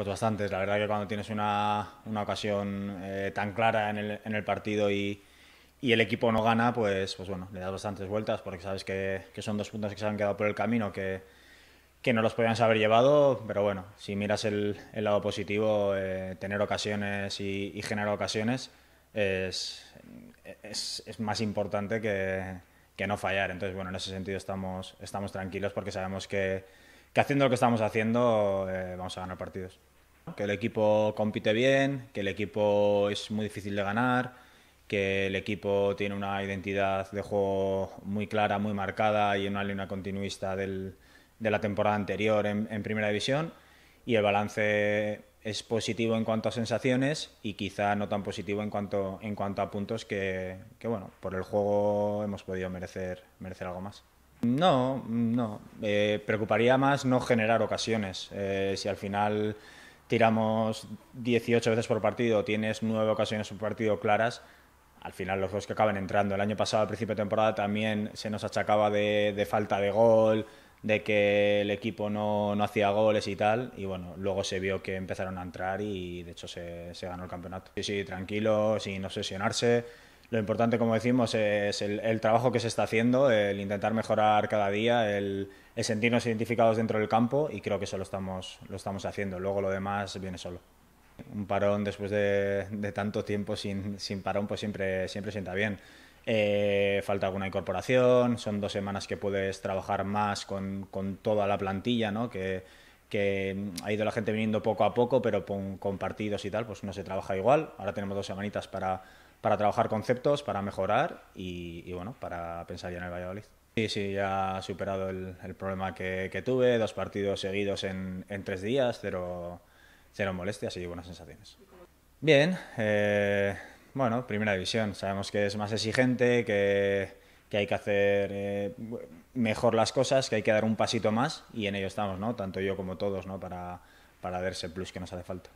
Pues bastantes. La verdad que cuando tienes una, ocasión eh, tan clara en el, partido y, el equipo no gana, pues, pues bueno, le das bastantes vueltas porque sabes que, son dos puntos que se han quedado por el camino, que, que no los podían haber llevado, pero bueno, si miras el, lado positivo, eh, tener ocasiones y, generar ocasiones es, más importante que, que no fallar. Entonces, bueno, en ese sentido estamos, estamos tranquilos porque sabemos que, que haciendo lo que estamos haciendo eh, vamos a ganar partidos. Que el equipo compite bien, que el equipo es muy difícil de ganar, que el equipo tiene una identidad de juego muy clara, muy marcada y una línea continuista de la temporada anterior en, Primera División. Y el balance es positivo en cuanto a sensaciones y quizá no tan positivo en cuanto, a puntos que, que bueno, por el juego hemos podido merecer, merecer algo más. No, no. Eh, preocuparía más no generar ocasiones. Eh, si al final tiramos 18 veces por partido, tienes nueve ocasiones por partido claras, al final los dos que acaban entrando. El año pasado, al principio de temporada, también se nos achacaba de, falta de gol, de que el equipo no, no, hacía goles y tal. Y bueno, luego se vio que empezaron a entrar y de hecho se, se ganó el campeonato. Sí, sí, tranquilo, sin obsesionarse lo importante, como decimos, es el, trabajo que se está haciendo, el intentar mejorar cada día, el, sentirnos identificados dentro del campo y creo que eso lo estamos, lo estamos haciendo. Luego lo demás viene solo. Un parón después de, tanto tiempo sin, parón, pues siempre, siempre sienta bien. Eh, falta alguna incorporación, son dos semanas que puedes trabajar más con, toda la plantilla, ¿no? Que, que ha ido la gente viniendo poco a poco, pero con, con, partidos y tal, pues no se trabaja igual. Ahora tenemos dos semanitas para, para trabajar conceptos, para mejorar y, bueno, para pensar ya en el Valladolid. Sí, sí, ya ha superado el, problema que, tuve, dos partidos seguidos en, tres días, cero, cero, molestias y buenas sensaciones. Bien, eh, bueno, primera división, sabemos que es más exigente, que, hay que hacer eh, mejor las cosas, que hay que dar un pasito más y en ello estamos, ¿no? Tanto yo como todos, ¿no? Para, para dar ese plus que nos hace falta.